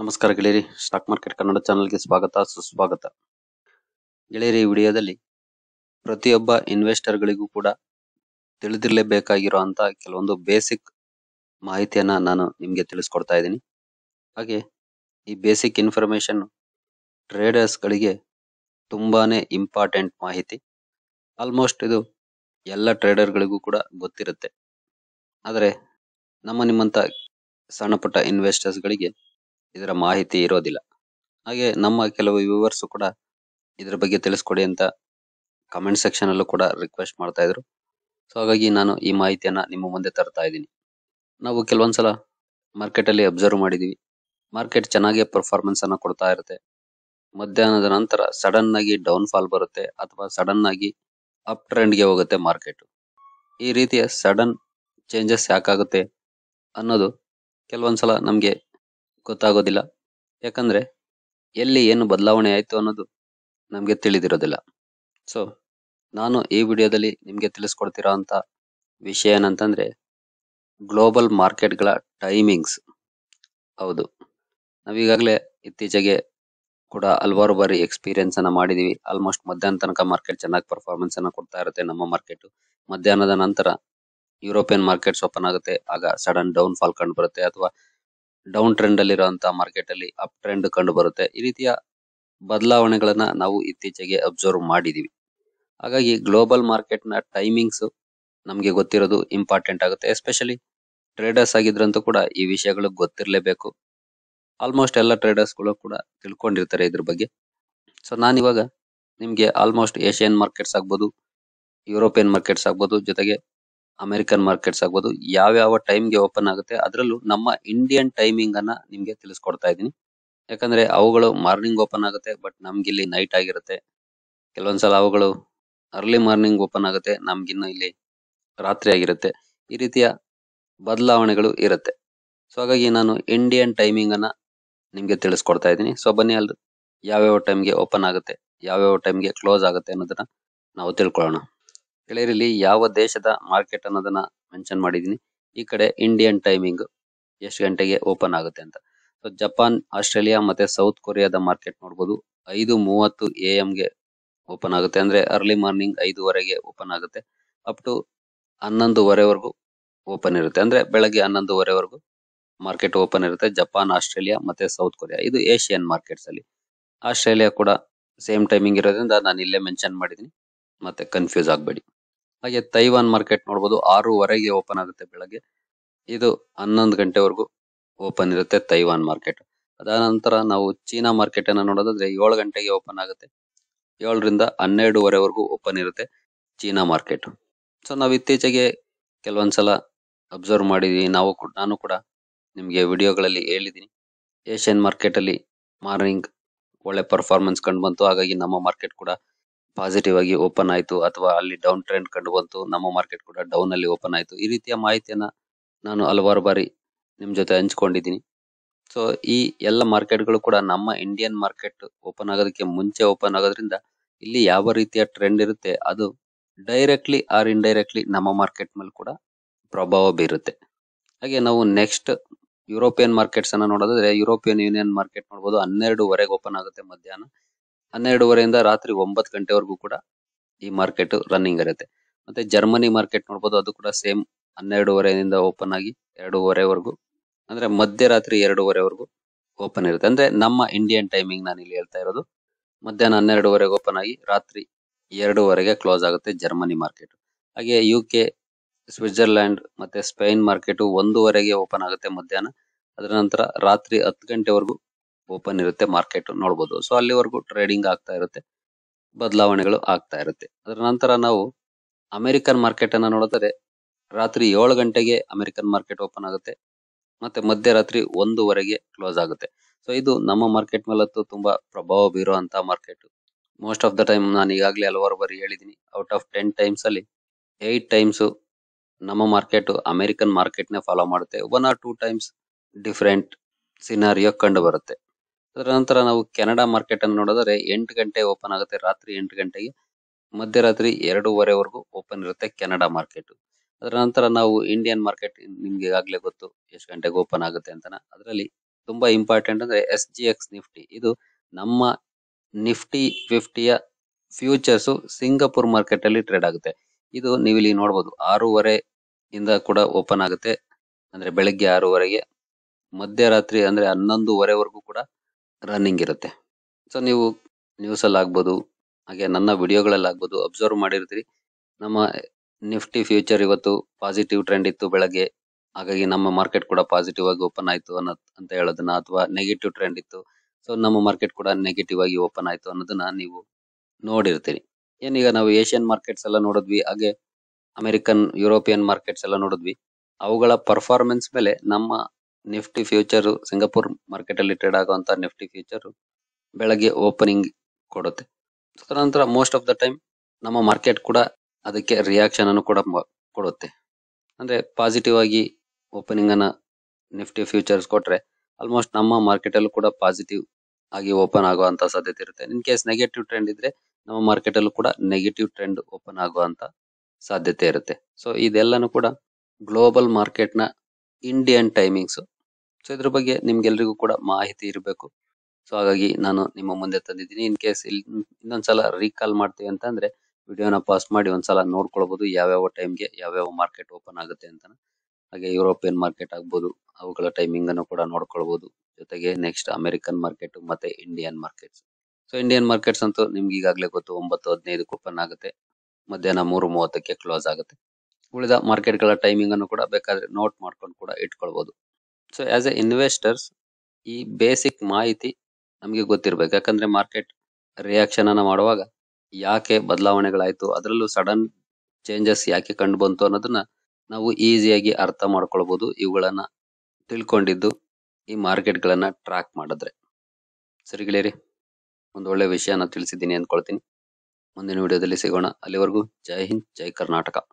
ನಮಸ್ಕಾರ ಗೆಳೆಯರಿ stock market Kannada ಚಾನಲ್ಗೆ ಸ್ವಾಗತ ಸುಸ್ವಾಗತ ಗೆಳೆಯರಿ ವಿಡಿಯೋದಲ್ಲಿ ಪ್ರತಿಯೊಬ್ಬ ಇನ್ವೆಸ್ಟರ್ಗಳಿಗೂ ಗಳಿಗೂ ಕೂಡ ತಿಳಿದಿರಲೇಬೇಕಾಗಿರುವಂತಹ ಕೆಲವೊಂದು ಬೇಸಿಕ್ ಮಾಹಿತಿಯನ್ನ ನಾನು ನಿಮಗೆ ತಿಳಿಸ್ಕೊಡ್ತಾ ಇದ್ದೀನಿ ಹಾಗೆ ಈ ಬೇಸಿಕ್ ಇನ್ಫಾರ್ಮೇಶನ್ ಟ್ರೇಡರ್ಸ್ ಗಳಿಗೆ ತುಂಬಾನೇ ಇಂಪಾರ್ಟೆಂಟ್ ಮಾಹಿತಿ ಆಲ್ಮೋಸ್ಟ್ ಇದು ಎಲ್ಲ ಟ್ರೇಡರ್ ಕೂಡ ಗೊತ್ತಿರುತ್ತೆ ಆದರೆ ನಮ್ಮ ನಿಮ್ಮಂತ ಸಣ್ಣ ಪುಟ್ಟ ಇದರ ಮಾಹಿತಿ ಇರೋದಿಲ್ಲ ಹಾಗೆ ನಮ್ಮ ಕೆಲವು ವ್ಯೂವರ್ಸ್ ಕೂಡ ಇದರ ಬಗ್ಗೆ ತಿಳಿಸ್ಕೊಡಿ ಅಂತ ಕಮೆಂಟ್ ಸೆಕ್ಷನ್ ಅಲ್ಲೂ ಕೂಡ ರಿಕ್ವೆಸ್ಟ್ ಮಾಡ್ತಾ ಇದ್ರು ಸೊ ಹಾಗಾಗಿ ನಾನು ಈ ಮಾಹಿತಿಯನ್ನ ನಿಮ್ಮ ಮುಂದೆ ತರ್ತಾ ಇದ್ದೀನಿ ನಾವು ಕೆಲವೊಂದ್ಸಲ ಮಾರ್ಕೆಟ್ ಅಲ್ಲಿ ಅಬ್ಸರ್ವ್ ಮಾಡಿದೀವಿ ಮಾರ್ಕೆಟ್ ಚೆನ್ನಾಗಿ ಪರ್ಫಾರ್ಮೆನ್ಸ್ ಅನ್ನ ಕೊಡ್ತಾ ಇರುತ್ತೆ ಮಧ್ಯಾಹ್ನದ ನಂತರ ಸಡನ್ ಆಗಿ ಡೌನ್ ಫಾಲ್ ಬರುತ್ತೆ ಅಥವಾ ಸಡನ್ ಆಗಿ ಅಪ್ ಟ್ರೆಂಡ್ ಗೆ ಹೋಗುತ್ತೆ ಮಾರ್ಕೆಟ್ ಈ ರೀತಿಯ ಸಡನ್ ಚೇಂಜಸ್ ಯಾಕಾಗುತ್ತೆ ಅನ್ನೋದು ಕೆಲವೊಂದ್ಸಲ ನಮಗೆ ಗೊತ್ತಾಗೋದಿಲ್ಲ ಯಾಕಂದ್ರೆ ಎಲ್ಲಿ ಏನು ಬದಲಾವಣೆ ಆಯಿತು ಅನ್ನೋದು ನಮಗೆ ತಿಳಿದಿರೋದಿಲ್ಲ ಸೊ ನಾನು ಈ ವಿಡಿಯೋದಲ್ಲಿ ನಿಮಗೆ ತಿಳಿಸ್ಕೊಡ್ತಿರೋ ಅಂತ ವಿಷಯ ಏನಂತಂದ್ರೆ ಗ್ಲೋಬಲ್ ಮಾರ್ಕೆಟ್ಗಳ ಟೈಮಿಂಗ್ಸ್ ಹೌದು ನಾವೀಗಾಗಲೇ ಇತ್ತೀಚೆಗೆ ಕೂಡ ಹಲವಾರು ಬಾರಿ ಎಕ್ಸ್ಪೀರಿಯನ್ಸ್ ಅನ್ನ ಮಾಡಿದೀವಿ ಆಲ್ಮೋಸ್ಟ್ ಮಧ್ಯಾಹ್ನ ತನಕ ಮಾರ್ಕೆಟ್ ಚೆನ್ನಾಗಿ ಪರ್ಫಾರ್ಮೆನ್ಸ್ ಅನ್ನ ಕೊಡ್ತಾ ಇರುತ್ತೆ ನಮ್ಮ ಮಾರ್ಕೆಟ್ ಮಧ್ಯಾಹ್ನದ ನಂತರ ಯುರೋಪಿಯನ್ ಮಾರ್ಕೆಟ್ಸ್ ಓಪನ್ ಆಗುತ್ತೆ ಆಗ ಸಡನ್ ಡೌನ್ ಫಾಲ್ ಕಂಡು ಬರುತ್ತೆ ಅಥವಾ ಡೌನ್ ಟ್ರೆಂಡ್ ಅಲ್ಲಿ ಇರುವಂತಹ ಮಾರ್ಕೆಟ್ ಅಲ್ಲಿ ಅಪ್ ಟ್ರೆಂಡ್ ಕಂಡು ಬರುತ್ತೆ ಈ ರೀತಿಯ ಬದಲಾವಣೆಗಳನ್ನ ನಾವು ಇತ್ತೀಚೆಗೆ ಅಬ್ಸರ್ವ್ ಮಾಡಿದೀವಿ ಹಾಗಾಗಿ ಗ್ಲೋಬಲ್ ಮಾರ್ಕೆಟ್ ನ ಟೈಮಿಂಗ್ಸ್ ನಮಗೆ ಗೊತ್ತಿರೋದು ಇಂಪಾರ್ಟೆಂಟ್ ಆಗುತ್ತೆ ಎಸ್ಪೆಷಲಿ ಟ್ರೇಡರ್ಸ್ ಆಗಿದ್ರಂತೂ ಕೂಡ ಈ ವಿಷಯಗಳು ಗೊತ್ತಿರಲೇಬೇಕು ಆಲ್ಮೋಸ್ಟ್ ಎಲ್ಲ ಟ್ರೇಡರ್ಸ್ ಗಳು ಕೂಡ ತಿಳ್ಕೊಂಡಿರ್ತಾರೆ ಇದ್ರ ಬಗ್ಗೆ ಸೊ ಇವಾಗ ನಿಮಗೆ ಆಲ್ಮೋಸ್ಟ್ ಏಷ್ಯನ್ ಮಾರ್ಕೆಟ್ಸ್ ಆಗ್ಬೋದು ಯುರೋಪಿಯನ್ ಮಾರ್ಕೆಟ್ಸ್ ಆಗ್ಬೋದು ಜೊತೆಗೆ ಅಮೆರಿಕನ್ ಮಾರ್ಕೆಟ್ಸ್ ಆಗಬಹುದು ಯಾವ್ಯಾವ ಟೈಮ್ ಗೆ ಓಪನ್ ಆಗುತ್ತೆ ಅದರಲ್ಲೂ ನಮ್ಮ ಇಂಡಿಯನ್ ಟೈಮಿಂಗ್ ಅನ್ನ ನಿಮಗೆ ತಿಳಿಸ್ಕೊಡ್ತಾ ಇದ್ದೀನಿ ಯಾಕಂದ್ರೆ ಅವುಗಳು ಮಾರ್ನಿಂಗ್ ಓಪನ್ ಆಗುತ್ತೆ ಬಟ್ ನಮಗೆ ಇಲ್ಲಿ ನೈಟ್ ಆಗಿರುತ್ತೆ ಕೆಲವೊಂದು ಸಲ ಅವುಗಳು ಅರ್ಲಿ ಮಾರ್ನಿಂಗ್ ಓಪನ್ ಆಗುತ್ತೆ ನಮಗೆ ಇನ್ನು ಇಲ್ಲಿ ರಾತ್ರಿ ಆಗಿರುತ್ತೆ ಈ ರೀತಿಯ ಬದಲಾವಣೆಗಳು ಇರುತ್ತೆ ಸೊ ಹಾಗಾಗಿ ನಾನು ಇಂಡಿಯನ್ ಟೈಮಿಂಗ್ ಅನ್ನ ನಿಮಗೆ ತಿಳಿಸ್ಕೊಡ್ತಾ ಇದೀನಿ ಸೊ ಬನ್ನಿ ಅಲ್ಲಿ ಯಾವ್ಯಾವ ಟೈಮ್ಗೆ ಓಪನ್ ಆಗುತ್ತೆ ಯಾವ್ಯಾವ ಟೈಮ್ಗೆ ಕ್ಲೋಸ್ ಆಗುತ್ತೆ ಅನ್ನೋದನ್ನ ನಾವು ತಿಳ್ಕೊಳ್ಳೋಣ ಗೆಳೆಯರಿಲ್ಲಿ ಯಾವ ದೇಶದ ಮಾರ್ಕೆಟ್ ಅನ್ನೋದನ್ನ ಮೆನ್ಷನ್ ಮಾಡಿದೀನಿ ಈ ಕಡೆ ಇಂಡಿಯನ್ ಟೈಮಿಂಗ್ ಎಷ್ಟು ಗಂಟೆಗೆ ಓಪನ್ ಆಗುತ್ತೆ ಅಂತ ಜಪಾನ್ ಆಸ್ಟ್ರೇಲಿಯಾ ಮತ್ತೆ ಸೌತ್ ಕೊರಿಯಾದ ಮಾರ್ಕೆಟ್ ನೋಡಬಹುದು ಐದು ಮೂವತ್ತು ಎ ಎಂ ಗೆ ಓಪನ್ ಆಗುತ್ತೆ ಅಂದ್ರೆ ಅರ್ಲಿ ಮಾರ್ನಿಂಗ್ ಐದುವರೆಗೆ ಓಪನ್ ಆಗುತ್ತೆ ಅಪ್ ಟು ಹನ್ನೊಂದುವರೆವರೆಗೂ ಓಪನ್ ಇರುತ್ತೆ ಅಂದ್ರೆ ಬೆಳಗ್ಗೆ ಹನ್ನೊಂದುವರೆವರೆಗೂ ಮಾರ್ಕೆಟ್ ಓಪನ್ ಇರುತ್ತೆ ಜಪಾನ್ ಆಸ್ಟ್ರೇಲಿಯಾ ಮತ್ತೆ ಸೌತ್ ಕೊರಿಯಾ ಇದು ಏಷಿಯನ್ ಮಾರ್ಕೆಟ್ಸ್ ಅಲ್ಲಿ ಆಸ್ಟ್ರೇಲಿಯಾ ಕೂಡ ಸೇಮ್ ಟೈಮಿಂಗ್ ಇರೋದ್ರಿಂದ ನಾನು ಇಲ್ಲೇ ಮೆನ್ಷನ್ ಮಾಡಿದೀನಿ ಮತ್ತೆ ಕನ್ಫ್ಯೂಸ್ ಆಗಬೇಡಿ ಹಾಗೆ ತೈವಾನ್ ಮಾರ್ಕೆಟ್ ನೋಡಬಹುದು ಆರೂವರೆಗೆ ಓಪನ್ ಆಗುತ್ತೆ ಬೆಳಗ್ಗೆ ಇದು ಹನ್ನೊಂದು ಗಂಟೆವರೆಗೂ ಓಪನ್ ಇರುತ್ತೆ ತೈವಾನ್ ಮಾರ್ಕೆಟ್ ಅದಾದ ನಂತರ ನಾವು ಚೀನಾ ಮಾರ್ಕೆಟ್ ಅನ್ನ ನೋಡೋದಾದ್ರೆ ಏಳು ಗಂಟೆಗೆ ಓಪನ್ ಆಗುತ್ತೆ ಏಳರಿಂದ ಹನ್ನೆರಡುವರೆವರೆಗೂ ಓಪನ್ ಇರುತ್ತೆ ಚೀನಾ ಮಾರ್ಕೆಟ್ ಸೊ ನಾವು ಇತ್ತೀಚೆಗೆ ಕೆಲವೊಂದ್ಸಲ ಅಬ್ಸರ್ವ್ ಮಾಡಿದೀವಿ ನಾವು ನಾನು ಕೂಡ ನಿಮಗೆ ವಿಡಿಯೋಗಳಲ್ಲಿ ಹೇಳಿದೀನಿ ಏಷ್ಯನ್ ಮಾರ್ಕೆಟ್ ಅಲ್ಲಿ ಮಾರ್ನಿಂಗ್ ಒಳ್ಳೆ ಪರ್ಫಾರ್ಮೆನ್ಸ್ ಕಂಡು ಬಂತು ಹಾಗಾಗಿ ನಮ್ಮ ಮಾರ್ಕೆಟ್ ಕೂಡ ಪಾಸಿಟಿವ್ ಆಗಿ ಓಪನ್ ಆಯಿತು ಅಥವಾ ಅಲ್ಲಿ ಡೌನ್ ಟ್ರೆಂಡ್ ಕಂಡು ಬಂತು ನಮ್ಮ ಮಾರ್ಕೆಟ್ ಕೂಡ ಡೌನ್ ಅಲ್ಲಿ ಓಪನ್ ಆಯಿತು ಈ ರೀತಿಯ ಮಾಹಿತಿಯನ್ನ ನಾನು ಹಲವಾರು ಬಾರಿ ನಿಮ್ ಜೊತೆ ಹಂಚ್ಕೊಂಡಿದ್ದೀನಿ ಸೊ ಈ ಎಲ್ಲ ಮಾರ್ಕೆಟ್ಗಳು ಕೂಡ ನಮ್ಮ ಇಂಡಿಯನ್ ಮಾರ್ಕೆಟ್ ಓಪನ್ ಆಗೋದಕ್ಕೆ ಮುಂಚೆ ಓಪನ್ ಆಗೋದ್ರಿಂದ ಇಲ್ಲಿ ಯಾವ ರೀತಿಯ ಟ್ರೆಂಡ್ ಇರುತ್ತೆ ಅದು ಡೈರೆಕ್ಟ್ಲಿ ಆರ್ ಇಂಡೈರೆಕ್ಟ್ಲಿ ನಮ್ಮ ಮಾರ್ಕೆಟ್ ಮೇಲೆ ಕೂಡ ಪ್ರಭಾವ ಬೀರುತ್ತೆ ಹಾಗೆ ನಾವು ನೆಕ್ಸ್ಟ್ ಯುರೋಪಿಯನ್ ಮಾರ್ಕೆಟ್ಸ್ ಅನ್ನ ನೋಡೋದಾದ್ರೆ ಯುರೋಪಿಯನ್ ಯೂನಿಯನ್ ಮಾರ್ಕೆಟ್ ನೋಡಬಹುದು ಹನ್ನೆರಡುವರೆಗೆ ಓಪನ್ ಆಗುತ್ತೆ ಮಧ್ಯಾಹ್ನ ಹನ್ನೆರಡುವರೆಯಿಂದ ರಾತ್ರಿ ಒಂಬತ್ತು ಗಂಟೆವರೆಗೂ ಕೂಡ ಈ ಮಾರ್ಕೆಟ್ ರನ್ನಿಂಗ್ ಇರುತ್ತೆ ಮತ್ತೆ ಜರ್ಮನಿ ಮಾರ್ಕೆಟ್ ನೋಡಬಹುದು ಅದು ಕೂಡ ಸೇಮ್ ಇಂದ ಓಪನ್ ಆಗಿ ಎರಡೂವರೆವರೆಗೂ ಅಂದ್ರೆ ಮಧ್ಯರಾತ್ರಿ ಎರಡೂವರೆವರೆಗೂ ಓಪನ್ ಇರುತ್ತೆ ಅಂದ್ರೆ ನಮ್ಮ ಇಂಡಿಯನ್ ಟೈಮಿಂಗ್ ನಾನು ಇಲ್ಲಿ ಹೇಳ್ತಾ ಇರೋದು ಮಧ್ಯಾಹ್ನ ಹನ್ನೆರಡುವರೆಗೆ ಓಪನ್ ಆಗಿ ರಾತ್ರಿ ಎರಡೂವರೆಗೆ ಕ್ಲೋಸ್ ಆಗುತ್ತೆ ಜರ್ಮನಿ ಮಾರ್ಕೆಟ್ ಹಾಗೆ ಯು ಕೆ ಸ್ವಿಟ್ಜರ್ಲ್ಯಾಂಡ್ ಮತ್ತೆ ಸ್ಪೇನ್ ಮಾರ್ಕೆಟ್ ಒಂದೂವರೆಗೆ ಓಪನ್ ಆಗುತ್ತೆ ಮಧ್ಯಾಹ್ನ ಅದರ ನಂತರ ರಾತ್ರಿ ಹತ್ತು ಗಂಟೆವರೆಗೂ ಓಪನ್ ಇರುತ್ತೆ ಮಾರ್ಕೆಟ್ ನೋಡಬಹುದು ಸೊ ಅಲ್ಲಿವರೆಗೂ ಟ್ರೇಡಿಂಗ್ ಆಗ್ತಾ ಇರುತ್ತೆ ಬದಲಾವಣೆಗಳು ಆಗ್ತಾ ಇರುತ್ತೆ ಅದರ ನಂತರ ನಾವು ಅಮೆರಿಕನ್ ಮಾರ್ಕೆಟ್ ಅನ್ನ ನೋಡಿದ್ರೆ ರಾತ್ರಿ ಏಳು ಗಂಟೆಗೆ ಅಮೆರಿಕನ್ ಮಾರ್ಕೆಟ್ ಓಪನ್ ಆಗುತ್ತೆ ಮತ್ತೆ ಮಧ್ಯರಾತ್ರಿ ಒಂದುವರೆಗೆ ಕ್ಲೋಸ್ ಆಗುತ್ತೆ ಸೊ ಇದು ನಮ್ಮ ಮಾರ್ಕೆಟ್ ಮೇಲಂತೂ ತುಂಬಾ ಪ್ರಭಾವ ಬೀರುವಂತಹ market most of the time ನಾನು ಈಗಾಗಲೇ ಹಲವಾರು ಬಾರಿ ಹೇಳಿದೀನಿ ಔಟ್ ಆಫ್ ಟೆನ್ ಟೈಮ್ಸ್ ಅಲ್ಲಿ ಏಟ್ ಟೈಮ್ಸ್ ನಮ್ಮ ಮಾರ್ಕೆಟ್ ಅಮೆರಿಕನ್ ಮಾರ್ಕೆಟ್ ನ ಫಾಲೋ ಮಾಡುತ್ತೆ one or two times different scenario ಕಂಡು ಬರುತ್ತೆ. ಅದರ ನಂತರ ನಾವು ಕೆನಡಾ ಮಾರ್ಕೆಟ್ ಅನ್ನು ನೋಡಿದರೆ ಎಂಟು ಗಂಟೆ ಓಪನ್ ಆಗುತ್ತೆ ರಾತ್ರಿ ಎಂಟು ಗಂಟೆಗೆ ಮಧ್ಯರಾತ್ರಿ ವರೆಗೂ ಓಪನ್ ಇರುತ್ತೆ ಕೆನಡಾ ಮಾರ್ಕೆಟ್ ಅದರ ನಂತರ ನಾವು ಇಂಡಿಯನ್ ಮಾರ್ಕೆಟ್ ನಿಮಗೆ ಈಗಾಗಲೇ ಗೊತ್ತು ಎಷ್ಟು ಗಂಟೆಗೆ ಓಪನ್ ಆಗುತ್ತೆ ಅಂತ ಅದರಲ್ಲಿ ತುಂಬಾ ಇಂಪಾರ್ಟೆಂಟ್ ಅಂದ್ರೆ ಎಸ್ ಜಿ ಎಕ್ಸ್ ನಿಫ್ಟಿ ಇದು ನಮ್ಮ ನಿಫ್ಟಿ ಫಿಫ್ಟಿಯ ಫ್ಯೂಚರ್ಸ್ ಸಿಂಗಾಪುರ್ ಮಾರ್ಕೆಟ್ ಅಲ್ಲಿ ಟ್ರೇಡ್ ಆಗುತ್ತೆ ಇದು ನೀವು ಇಲ್ಲಿ ನೋಡಬಹುದು ಆರೂವರೆ ಇಂದ ಕೂಡ ಓಪನ್ ಆಗುತ್ತೆ ಅಂದ್ರೆ ಬೆಳಿಗ್ಗೆ ಆರೂವರೆಗೆ ಮಧ್ಯರಾತ್ರಿ ಅಂದ್ರೆ ಹನ್ನೊಂದುವರೆವರೆಗೂ ಕೂಡ ರನ್ನಿಂಗ್ ಇರುತ್ತೆ ಸೊ ನೀವು ನ್ಯೂಸ್ ಅಲ್ಲಿ ಹಾಗೆ ನನ್ನ ವಿಡಿಯೋಗಳಲ್ಲಿ ಆಗ್ಬಹುದು ಅಬ್ಸರ್ವ್ ಮಾಡಿರ್ತೀರಿ ನಮ್ಮ ನಿಫ್ಟಿ ಫ್ಯೂಚರ್ ಇವತ್ತು ಪಾಸಿಟಿವ್ ಟ್ರೆಂಡ್ ಇತ್ತು ಬೆಳಗ್ಗೆ ಹಾಗಾಗಿ ನಮ್ಮ ಮಾರ್ಕೆಟ್ ಕೂಡ ಪಾಸಿಟಿವ್ ಆಗಿ ಓಪನ್ ಆಯಿತು ಅನ್ನೋ ಅಂತ ಹೇಳೋದನ್ನ ಅಥವಾ ನೆಗೆಟಿವ್ ಟ್ರೆಂಡ್ ಇತ್ತು ಸೊ ನಮ್ಮ ಮಾರ್ಕೆಟ್ ಕೂಡ ನೆಗೆಟಿವ್ ಆಗಿ ಓಪನ್ ಆಯಿತು ಅನ್ನೋದನ್ನ ನೀವು ನೋಡಿರ್ತೀರಿ ಏನೀಗ ನಾವು ಏಷ್ಯನ್ ಮಾರ್ಕೆಟ್ಸ್ ಎಲ್ಲ ನೋಡಿದ್ವಿ ಹಾಗೆ ಅಮೆರಿಕನ್ ಯುರೋಪಿಯನ್ ಮಾರ್ಕೆಟ್ಸ್ ಎಲ್ಲ ನೋಡಿದ್ವಿ ಅವುಗಳ ಪರ್ಫಾರ್ಮೆನ್ಸ್ ಮೇಲೆ ನಮ್ಮ ನಿಫ್ಟಿ ಫ್ಯೂಚರ್ ಸಿಂಗಾಪುರ್ ಮಾರ್ಕೆಟ್ ಅಲ್ಲಿ ಟ್ರೇಡ್ ಆಗುವಂತಹ ನಿಫ್ಟಿ ಫ್ಯೂಚರ್ ಬೆಳಗ್ಗೆ ಓಪನಿಂಗ್ ಕೊಡುತ್ತೆ ತದನಂತರ ಮೋಸ್ಟ್ ಆಫ್ ದ ಟೈಮ್ ನಮ್ಮ ಮಾರ್ಕೆಟ್ ಕೂಡ ಅದಕ್ಕೆ ರಿಯಾಕ್ಷನ್ ಅನ್ನು ಕೂಡ ಕೊಡುತ್ತೆ ಅಂದ್ರೆ ಪಾಸಿಟಿವ್ ಆಗಿ ಓಪನಿಂಗ್ ಅನ್ನ ನಿಫ್ಟಿ ಫ್ಯೂಚರ್ಸ್ ಕೊಟ್ರೆ ಆಲ್ಮೋಸ್ಟ್ ನಮ್ಮ ಮಾರ್ಕೆಟ್ ಅಲ್ಲೂ ಕೂಡ ಪಾಸಿಟಿವ್ ಆಗಿ ಓಪನ್ ಆಗುವಂತ ಸಾಧ್ಯತೆ ಇರುತ್ತೆ ಇನ್ ಕೇಸ್ ನೆಗೆಟಿವ್ ಟ್ರೆಂಡ್ ಇದ್ರೆ ನಮ್ಮ ಮಾರ್ಕೆಟ್ ಅಲ್ಲೂ ಕೂಡ ನೆಗೆಟಿವ್ ಟ್ರೆಂಡ್ ಓಪನ್ ಆಗುವಂತ ಸಾಧ್ಯತೆ ಇರುತ್ತೆ ಸೊ ಇದೆಲ್ಲಾನು ಕೂಡ ಗ್ಲೋಬಲ್ ಮಾರ್ಕೆಟ್ ನ ಇಂಡಿಯನ್ ಟೈಮಿಂಗ್ಸ್ ಸೊ ಇದ್ರ ಬಗ್ಗೆ ನಿಮ್ಗೆಲ್ರಿಗೂ ಕೂಡ ಮಾಹಿತಿ ಇರಬೇಕು ಸೊ ಹಾಗಾಗಿ ನಾನು ನಿಮ್ಮ ಮುಂದೆ ತಂದಿದ್ದೀನಿ ಇನ್ ಕೇಸ್ ಇಲ್ಲಿ ಇನ್ನೊಂದ್ಸಲ ರೀಕಾಲ್ ಮಾಡ್ತೀವಿ ಅಂತಂದ್ರೆ ವಿಡಿಯೋನ ಪಾಸ್ ಮಾಡಿ ಒಂದ್ಸಲ ನೋಡ್ಕೊಳ್ಬಹುದು ಯಾವ್ಯಾವ ಟೈಮ್ಗೆ ಯಾವ್ಯಾವ ಮಾರ್ಕೆಟ್ ಓಪನ್ ಆಗುತ್ತೆ ಅಂತ ಹಾಗೆ ಯುರೋಪಿಯನ್ ಮಾರ್ಕೆಟ್ ಆಗ್ಬೋದು ಅವುಗಳ ಟೈಮಿಂಗ್ ಅನ್ನು ಕೂಡ ನೋಡ್ಕೊಳ್ಬಹುದು ಜೊತೆಗೆ ನೆಕ್ಸ್ಟ್ ಅಮೆರಿಕನ್ ಮಾರ್ಕೆಟ್ ಮತ್ತೆ Indian markets so Indian markets ಅಂತೂ ನಿಮ್ಗೆ ಈಗಾಗಲೇ ಗೊತ್ತು ಒಂಬತ್ತು ಹದಿನೈದಕ್ಕೆ ಓಪನ್ ಆಗುತ್ತೆ ಮಧ್ಯಾಹ್ನ ಮೂರು ಮೂವತ್ತಕ್ಕೆ ಕ್ಲೋಸ್ ಆಗುತ್ತೆ ಉಳಿದ ಮಾರ್ಕೆಟ್ಗಳ ಟೈಮಿಂಗ್ ಅನ್ನು ಕೂಡ ಬೇಕಾದ್ರೆ ನೋಟ್ ಮಾಡ್ಕೊಂಡು ಕೂಡ ಇಟ್ಕೊಳ್ಬಹುದು ಸೊ ಆಸ್ ಎ ಇನ್ವೆಸ್ಟರ್ಸ್ ಈ ಬೇಸಿಕ್ ಮಾಹಿತಿ ನಮಗೆ ಗೊತ್ತಿರಬೇಕು ಯಾಕಂದ್ರೆ ಮಾರ್ಕೆಟ್ ರಿಯಾಕ್ಷನ್ ಅನ್ನ ಮಾಡುವಾಗ ಯಾಕೆ ಬದಲಾವಣೆಗಳಾಯಿತು ಅದರಲ್ಲೂ ಸಡನ್ ಚೇಂಜಸ್ ಯಾಕೆ ಕಂಡು ಬಂತು ಅನ್ನೋದನ್ನ ನಾವು ಈಸಿಯಾಗಿ ಅರ್ಥ ಮಾಡ್ಕೊಳ್ಬಹುದು ಇವುಗಳನ್ನ ತಿಳ್ಕೊಂಡಿದ್ದು ಈ ಮಾರ್ಕೆಟ್ ಗಳನ್ನ ಟ್ರ್ಯಾಕ್ ಮಾಡಿದ್ರೆ ಸರಿಗಳಿರಿ ಒಂದು ಒಳ್ಳೆ ವಿಷಯನ ತಿಳಿಸಿದ್ದೀನಿ ಅಂದ್ಕೊಳ್ತೀನಿ ಮುಂದಿನ ವಿಡಿಯೋದಲ್ಲಿ ಸಿಗೋಣ ಅಲ್ಲಿವರೆಗೂ ಜೈ ಹಿಂದ್ ಜೈ ಕರ್ನಾಟಕ